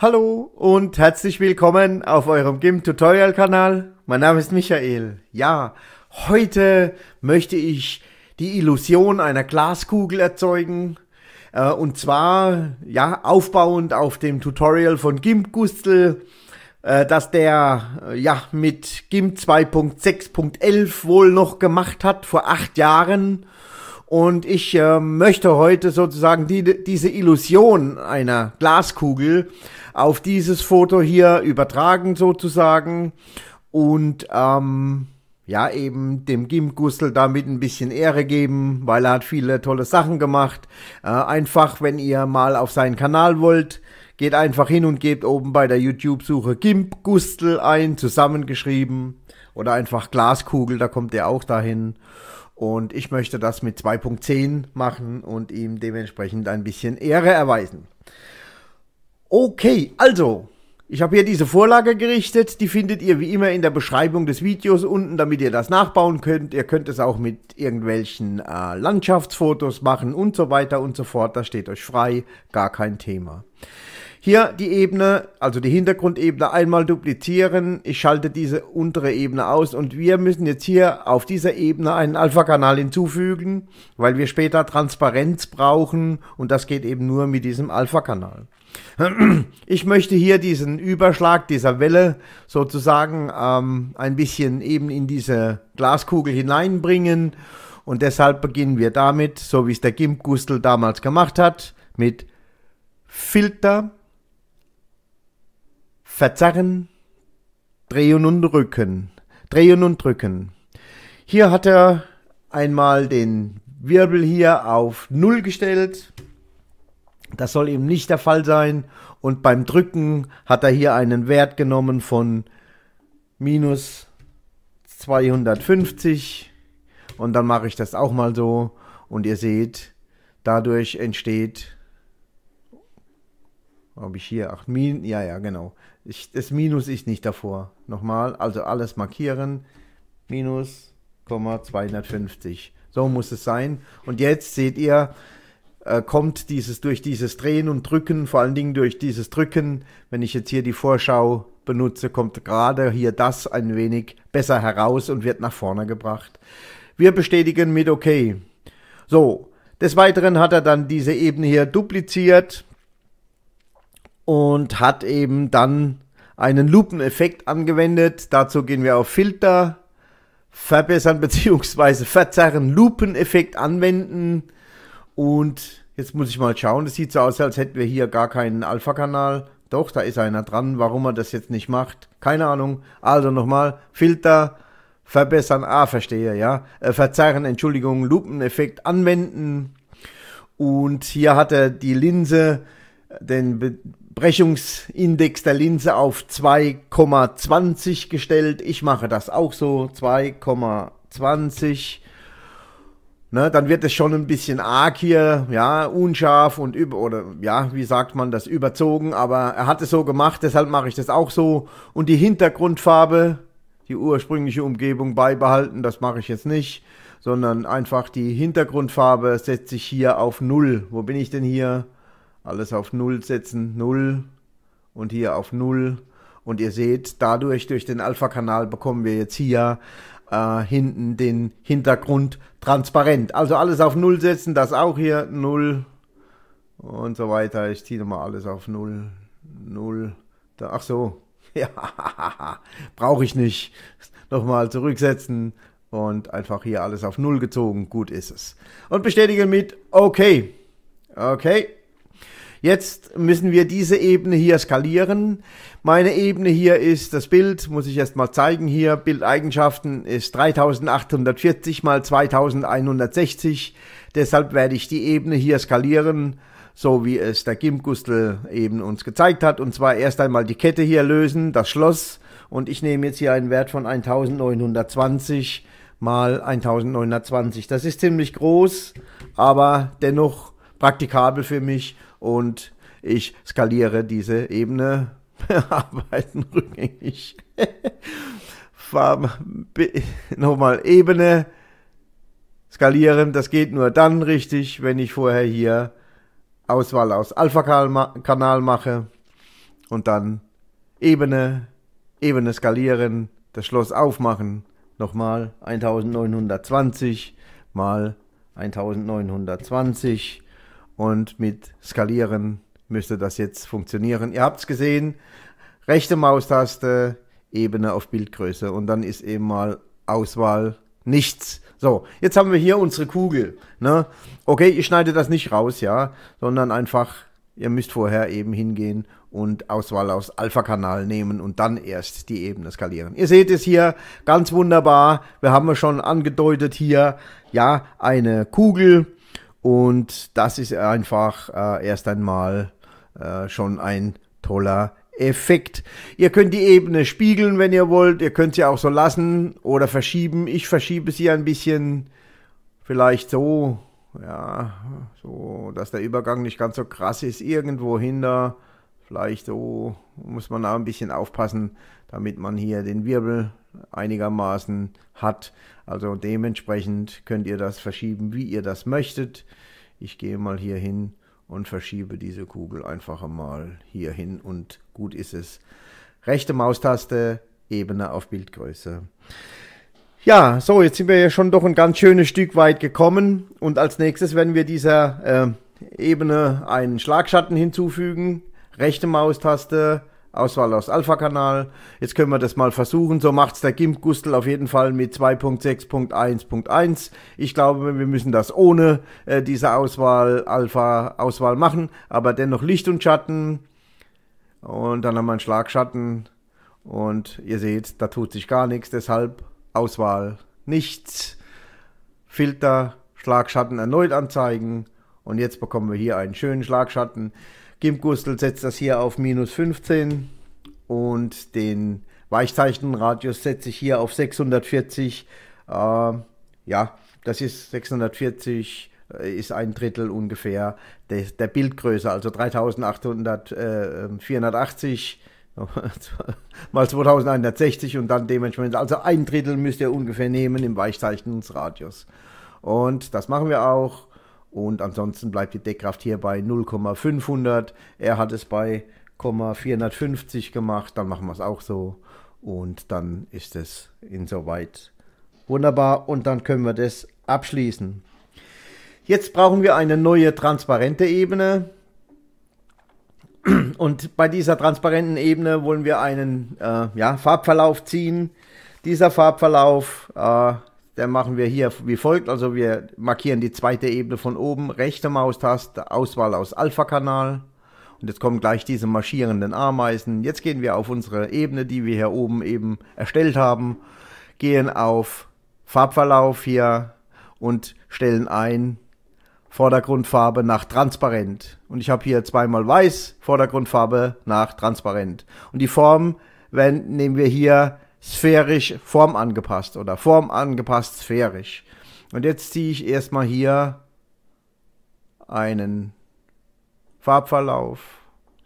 Hallo und herzlich willkommen auf eurem GIMP Tutorial Kanal. Mein Name ist Michael. Ja, heute möchte ich die Illusion einer Glaskugel erzeugen. Äh, und zwar, ja, aufbauend auf dem Tutorial von GIMP Gustl, äh, dass der, äh, ja, mit GIMP 2.6.11 wohl noch gemacht hat, vor acht Jahren. Und ich äh, möchte heute sozusagen die, diese Illusion einer Glaskugel auf dieses Foto hier übertragen sozusagen und ähm, ja eben dem Gustl damit ein bisschen Ehre geben, weil er hat viele tolle Sachen gemacht. Äh, einfach, wenn ihr mal auf seinen Kanal wollt, geht einfach hin und gebt oben bei der YouTube-Suche Gimp Gustl ein, zusammengeschrieben. Oder einfach Glaskugel, da kommt er auch dahin. Und ich möchte das mit 2.10 machen und ihm dementsprechend ein bisschen Ehre erweisen. Okay, also, ich habe hier diese Vorlage gerichtet, die findet ihr wie immer in der Beschreibung des Videos unten, damit ihr das nachbauen könnt. Ihr könnt es auch mit irgendwelchen äh, Landschaftsfotos machen und so weiter und so fort, das steht euch frei, gar kein Thema. Hier die Ebene, also die Hintergrundebene einmal duplizieren. Ich schalte diese untere Ebene aus und wir müssen jetzt hier auf dieser Ebene einen Alpha-Kanal hinzufügen, weil wir später Transparenz brauchen und das geht eben nur mit diesem Alpha-Kanal. Ich möchte hier diesen Überschlag dieser Welle sozusagen ähm, ein bisschen eben in diese Glaskugel hineinbringen und deshalb beginnen wir damit, so wie es der Gimp-Gustl damals gemacht hat, mit Filter Verzerren, Drehen und Rücken. Drehen und Drücken. Hier hat er einmal den Wirbel hier auf Null gestellt. Das soll eben nicht der Fall sein. Und beim Drücken hat er hier einen Wert genommen von minus 250. Und dann mache ich das auch mal so. Und ihr seht, dadurch entsteht habe ich hier 8 Min. Ja, ja, genau. Ich, das Minus ist nicht davor. Nochmal, also alles markieren. Minus 250. So muss es sein. Und jetzt seht ihr, äh, kommt dieses durch dieses Drehen und Drücken, vor allen Dingen durch dieses Drücken, wenn ich jetzt hier die Vorschau benutze, kommt gerade hier das ein wenig besser heraus und wird nach vorne gebracht. Wir bestätigen mit OK. So, des Weiteren hat er dann diese Ebene hier dupliziert und hat eben dann einen Lupeneffekt angewendet. Dazu gehen wir auf Filter, verbessern bzw. verzerren, Lupeneffekt anwenden und jetzt muss ich mal schauen, es sieht so aus, als hätten wir hier gar keinen Alpha-Kanal. Doch, da ist einer dran, warum er das jetzt nicht macht, keine Ahnung. Also nochmal, Filter, verbessern, ah, verstehe, ja, äh, verzerren, Entschuldigung, Lupeneffekt anwenden und hier hat er die Linse, den Brechungsindex der Linse auf 2,20 gestellt. Ich mache das auch so, 2,20. Ne, dann wird es schon ein bisschen arg hier, ja, unscharf und über, oder ja, wie sagt man das, überzogen, aber er hat es so gemacht, deshalb mache ich das auch so. Und die Hintergrundfarbe, die ursprüngliche Umgebung beibehalten, das mache ich jetzt nicht, sondern einfach die Hintergrundfarbe setze ich hier auf 0. Wo bin ich denn hier? alles auf Null setzen, Null und hier auf Null. Und ihr seht, dadurch, durch den Alpha-Kanal bekommen wir jetzt hier äh, hinten den Hintergrund transparent. Also alles auf Null setzen, das auch hier, Null und so weiter. Ich ziehe nochmal alles auf Null, Null, da, ach so, ja, brauche ich nicht. Nochmal zurücksetzen und einfach hier alles auf Null gezogen, gut ist es. Und bestätigen mit OK. Okay. Jetzt müssen wir diese Ebene hier skalieren. Meine Ebene hier ist das Bild, muss ich erstmal zeigen hier. Bildeigenschaften ist 3840 mal 2160. Deshalb werde ich die Ebene hier skalieren, so wie es der Gimgustel eben uns gezeigt hat. Und zwar erst einmal die Kette hier lösen, das Schloss. Und ich nehme jetzt hier einen Wert von 1920 mal 1920. Das ist ziemlich groß, aber dennoch praktikabel für mich und ich skaliere diese Ebene, arbeiten rückgängig. Nochmal Ebene skalieren, das geht nur dann richtig, wenn ich vorher hier Auswahl aus Alpha-Kanal mache und dann Ebene, Ebene skalieren, das Schloss aufmachen, nochmal 1920 mal 1920 und mit Skalieren müsste das jetzt funktionieren. Ihr habt es gesehen, rechte Maustaste, Ebene auf Bildgröße und dann ist eben mal Auswahl nichts. So, jetzt haben wir hier unsere Kugel. Ne? Okay, ich schneide das nicht raus, ja, sondern einfach, ihr müsst vorher eben hingehen und Auswahl aus Alpha-Kanal nehmen und dann erst die Ebene skalieren. Ihr seht es hier ganz wunderbar. Wir haben es schon angedeutet hier, ja, eine Kugel und das ist einfach äh, erst einmal äh, schon ein toller Effekt. Ihr könnt die Ebene spiegeln, wenn ihr wollt. Ihr könnt sie auch so lassen oder verschieben. Ich verschiebe sie ein bisschen. Vielleicht so, ja, so, dass der Übergang nicht ganz so krass ist. Irgendwo hinter. Vielleicht so muss man auch ein bisschen aufpassen, damit man hier den Wirbel einigermaßen hat. Also dementsprechend könnt ihr das verschieben, wie ihr das möchtet. Ich gehe mal hier hin und verschiebe diese Kugel einfach mal hier hin und gut ist es. Rechte Maustaste, Ebene auf Bildgröße. Ja, so, jetzt sind wir ja schon doch ein ganz schönes Stück weit gekommen und als nächstes werden wir dieser äh, Ebene einen Schlagschatten hinzufügen. Rechte Maustaste, Auswahl aus Alpha-Kanal. Jetzt können wir das mal versuchen. So macht es der GIMP-Gustel auf jeden Fall mit 2.6.1.1. Ich glaube, wir müssen das ohne äh, diese Auswahl, Alpha-Auswahl machen, aber dennoch Licht und Schatten. Und dann haben wir einen Schlagschatten. Und ihr seht, da tut sich gar nichts, deshalb Auswahl nichts. Filter, Schlagschatten erneut anzeigen. Und jetzt bekommen wir hier einen schönen Schlagschatten. Gimgustel setzt das hier auf minus 15 und den Weichzeichenradius setze ich hier auf 640. Äh, ja, das ist 640 äh, ist ein Drittel ungefähr der, der Bildgröße, also 3800, äh, mal 2160 und dann dementsprechend, also ein Drittel müsst ihr ungefähr nehmen im Weichzeichnungsradius. Und das machen wir auch und ansonsten bleibt die Deckkraft hier bei 0,500. Er hat es bei 450 gemacht. Dann machen wir es auch so. Und dann ist es insoweit wunderbar. Und dann können wir das abschließen. Jetzt brauchen wir eine neue transparente Ebene. Und bei dieser transparenten Ebene wollen wir einen äh, ja, Farbverlauf ziehen. Dieser Farbverlauf äh, dann machen wir hier wie folgt, also wir markieren die zweite Ebene von oben, rechte Maustaste, Auswahl aus Alpha-Kanal. Und jetzt kommen gleich diese marschierenden Ameisen. Jetzt gehen wir auf unsere Ebene, die wir hier oben eben erstellt haben, gehen auf Farbverlauf hier und stellen ein Vordergrundfarbe nach transparent. Und ich habe hier zweimal weiß, Vordergrundfarbe nach transparent. Und die Form wenn, nehmen wir hier sphärisch formangepasst oder formangepasst sphärisch. Und jetzt ziehe ich erstmal hier einen Farbverlauf.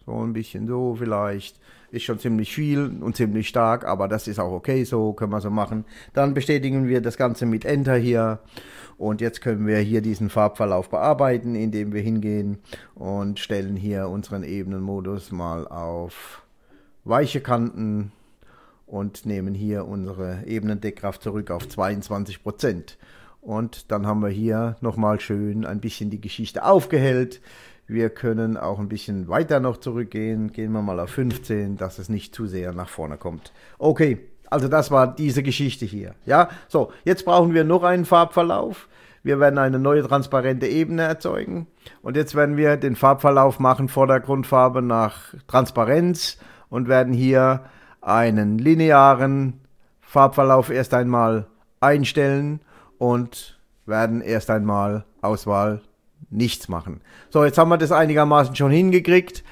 So ein bisschen so vielleicht. Ist schon ziemlich viel und ziemlich stark, aber das ist auch okay so, können wir so machen. Dann bestätigen wir das Ganze mit Enter hier. Und jetzt können wir hier diesen Farbverlauf bearbeiten, indem wir hingehen und stellen hier unseren Ebenenmodus mal auf weiche Kanten und nehmen hier unsere Ebenendeckkraft zurück auf 22 Prozent. Und dann haben wir hier nochmal schön ein bisschen die Geschichte aufgehellt. Wir können auch ein bisschen weiter noch zurückgehen. Gehen wir mal auf 15, dass es nicht zu sehr nach vorne kommt. Okay, also das war diese Geschichte hier. Ja, so, jetzt brauchen wir noch einen Farbverlauf. Wir werden eine neue transparente Ebene erzeugen. Und jetzt werden wir den Farbverlauf machen, Vordergrundfarbe nach Transparenz und werden hier einen linearen Farbverlauf erst einmal einstellen und werden erst einmal Auswahl nichts machen. So, jetzt haben wir das einigermaßen schon hingekriegt.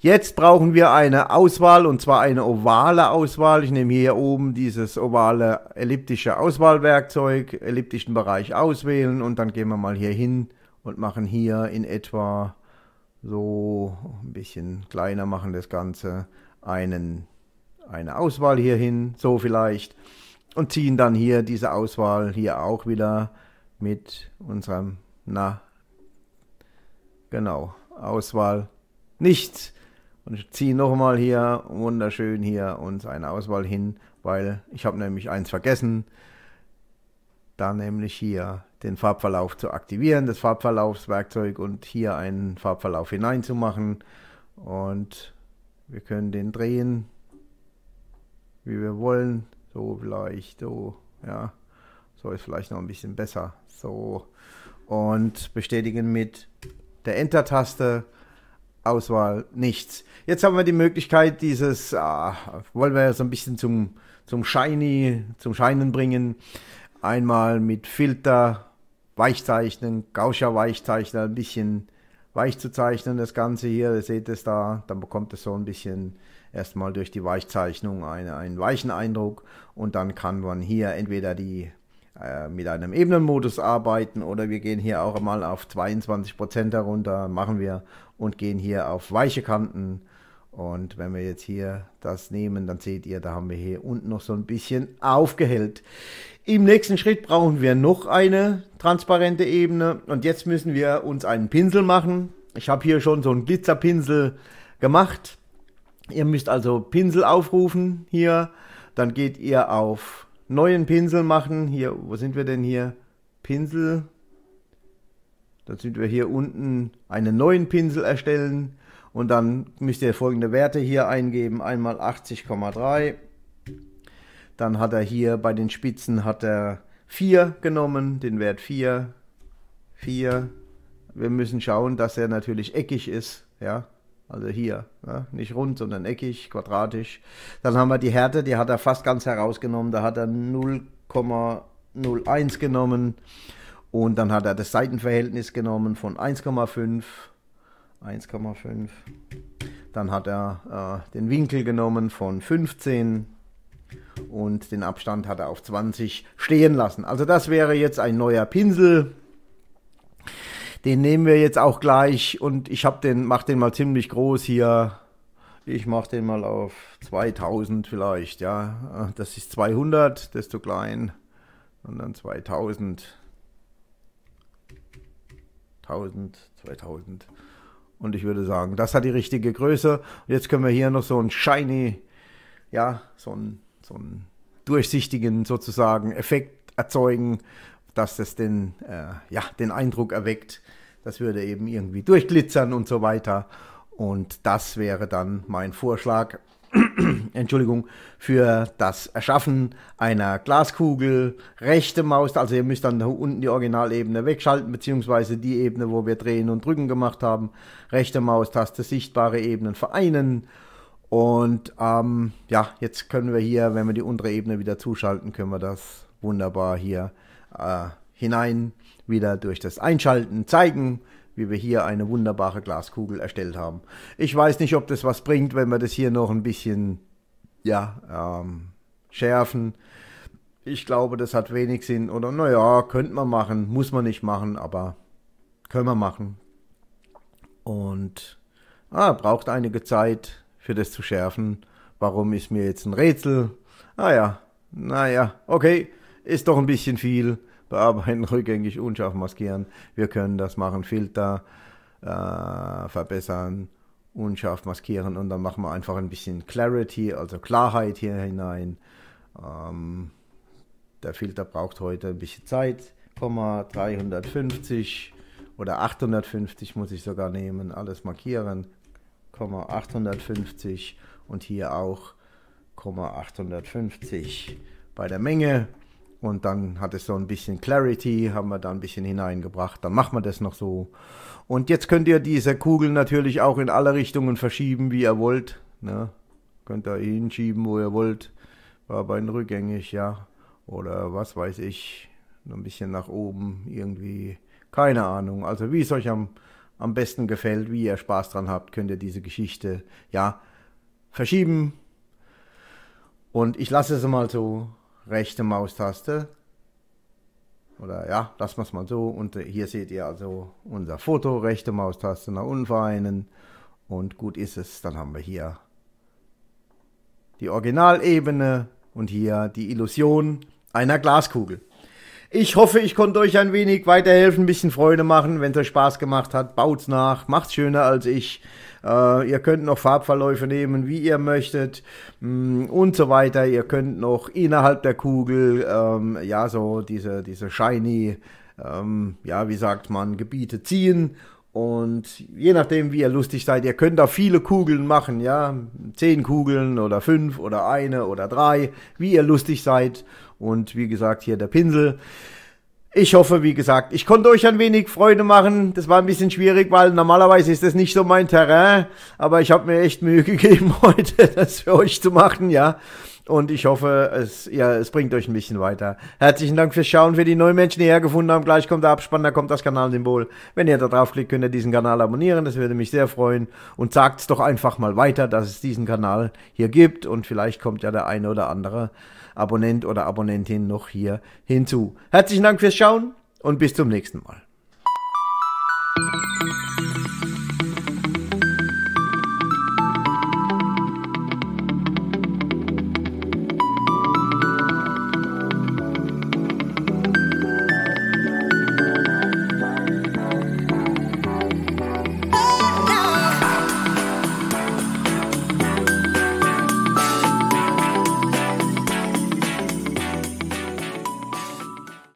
Jetzt brauchen wir eine Auswahl und zwar eine ovale Auswahl. Ich nehme hier oben dieses ovale elliptische Auswahlwerkzeug, elliptischen Bereich auswählen und dann gehen wir mal hier hin und machen hier in etwa so ein bisschen kleiner machen das Ganze einen eine Auswahl hierhin, so vielleicht, und ziehen dann hier diese Auswahl hier auch wieder mit unserem, na, genau, Auswahl nichts. Und ziehen nochmal hier, wunderschön hier, uns eine Auswahl hin, weil ich habe nämlich eins vergessen, da nämlich hier den Farbverlauf zu aktivieren, das Farbverlaufswerkzeug und hier einen Farbverlauf hineinzumachen. Und wir können den drehen, wie wir wollen. So vielleicht, so, ja. So ist vielleicht noch ein bisschen besser. So. Und bestätigen mit der Enter-Taste. Auswahl nichts. Jetzt haben wir die Möglichkeit, dieses, ah, wollen wir so ein bisschen zum, zum Shiny, zum Scheinen bringen. Einmal mit Filter, Weichzeichnen, Gauscher Weichzeichner, ein bisschen weich zu zeichnen, das Ganze hier. Ihr seht es da, dann bekommt es so ein bisschen erstmal durch die Weichzeichnung eine, einen weichen Eindruck und dann kann man hier entweder die äh, mit einem Ebenenmodus arbeiten oder wir gehen hier auch mal auf 22% herunter, machen wir und gehen hier auf weiche Kanten und wenn wir jetzt hier das nehmen, dann seht ihr, da haben wir hier unten noch so ein bisschen aufgehellt. Im nächsten Schritt brauchen wir noch eine transparente Ebene und jetzt müssen wir uns einen Pinsel machen. Ich habe hier schon so einen Glitzerpinsel gemacht. Ihr müsst also Pinsel aufrufen hier. Dann geht ihr auf neuen Pinsel machen. Hier, wo sind wir denn hier? Pinsel. Dann sind wir hier unten einen neuen Pinsel erstellen. Und dann müsst ihr folgende Werte hier eingeben. Einmal 80,3 dann hat er hier bei den Spitzen hat er 4 genommen, den Wert 4. 4. Wir müssen schauen, dass er natürlich eckig ist, ja. Also hier, ja? nicht rund, sondern eckig, quadratisch. Dann haben wir die Härte, die hat er fast ganz herausgenommen. Da hat er 0,01 genommen. Und dann hat er das Seitenverhältnis genommen von 1,5. 1,5. Dann hat er äh, den Winkel genommen von 15 und den Abstand hat er auf 20 stehen lassen. Also das wäre jetzt ein neuer Pinsel. Den nehmen wir jetzt auch gleich und ich habe den, mache den mal ziemlich groß hier. Ich mache den mal auf 2000 vielleicht, ja. Das ist 200, desto klein. Und dann 2000. 1000, 2000. Und ich würde sagen, das hat die richtige Größe. Und jetzt können wir hier noch so ein shiny, ja, so ein so einen durchsichtigen sozusagen Effekt erzeugen, dass das den, äh, ja, den Eindruck erweckt, das würde eben irgendwie durchglitzern und so weiter. Und das wäre dann mein Vorschlag, Entschuldigung, für das Erschaffen einer Glaskugel, rechte Maus, also ihr müsst dann unten die Originalebene wegschalten, beziehungsweise die Ebene, wo wir drehen und drücken gemacht haben, rechte Maustaste, sichtbare Ebenen vereinen und ähm, ja, jetzt können wir hier, wenn wir die untere Ebene wieder zuschalten, können wir das wunderbar hier äh, hinein wieder durch das Einschalten zeigen, wie wir hier eine wunderbare Glaskugel erstellt haben. Ich weiß nicht, ob das was bringt, wenn wir das hier noch ein bisschen ja, ähm, schärfen. Ich glaube, das hat wenig Sinn. Oder naja, könnte man machen, muss man nicht machen, aber können wir machen. Und ah, braucht einige Zeit für das zu schärfen. Warum ist mir jetzt ein Rätsel? Ah ja, naja, okay, ist doch ein bisschen viel. Bearbeiten, rückgängig, unscharf maskieren. Wir können das machen, Filter äh, verbessern, unscharf maskieren und dann machen wir einfach ein bisschen Clarity, also Klarheit hier hinein. Ähm, der Filter braucht heute ein bisschen Zeit. 350 oder 850 muss ich sogar nehmen, alles markieren, 850 und hier auch 850 bei der Menge. Und dann hat es so ein bisschen Clarity, haben wir da ein bisschen hineingebracht. Dann machen wir das noch so. Und jetzt könnt ihr diese Kugel natürlich auch in alle Richtungen verschieben, wie ihr wollt. Ne? Könnt ihr hinschieben, wo ihr wollt. War bei den rückgängig, ja. Oder was weiß ich. Ein bisschen nach oben irgendwie. Keine Ahnung. Also wie es euch am am besten gefällt, wie ihr Spaß dran habt, könnt ihr diese Geschichte ja verschieben. Und ich lasse es mal so, rechte Maustaste. Oder ja, lassen wir es mal so. Und hier seht ihr also unser Foto, rechte Maustaste nach unten Und gut ist es, dann haben wir hier die Originalebene und hier die Illusion einer Glaskugel. Ich hoffe, ich konnte euch ein wenig weiterhelfen, ein bisschen Freude machen. Wenn es euch Spaß gemacht hat, baut's nach, macht's schöner als ich. Äh, ihr könnt noch Farbverläufe nehmen, wie ihr möchtet mh, mm, und so weiter. Ihr könnt noch innerhalb der Kugel, ähm, ja, so diese, diese shiny, ähm, ja, wie sagt man, Gebiete ziehen. Und je nachdem, wie ihr lustig seid, ihr könnt da viele Kugeln machen, ja. Zehn Kugeln oder fünf oder eine oder drei, wie ihr lustig seid. Und wie gesagt, hier der Pinsel. Ich hoffe, wie gesagt, ich konnte euch ein wenig Freude machen. Das war ein bisschen schwierig, weil normalerweise ist das nicht so mein Terrain. Aber ich habe mir echt Mühe gegeben, heute das für euch zu machen, ja. Und ich hoffe, es, ja, es bringt euch ein bisschen weiter. Herzlichen Dank fürs Schauen, für die neuen Menschen, die hergefunden haben. Gleich kommt der Abspann, da kommt das Kanalsymbol. Wenn ihr da draufklickt, könnt ihr diesen Kanal abonnieren. Das würde mich sehr freuen. Und sagt es doch einfach mal weiter, dass es diesen Kanal hier gibt. Und vielleicht kommt ja der eine oder andere Abonnent oder Abonnentin noch hier hinzu. Herzlichen Dank fürs Schauen und bis zum nächsten Mal.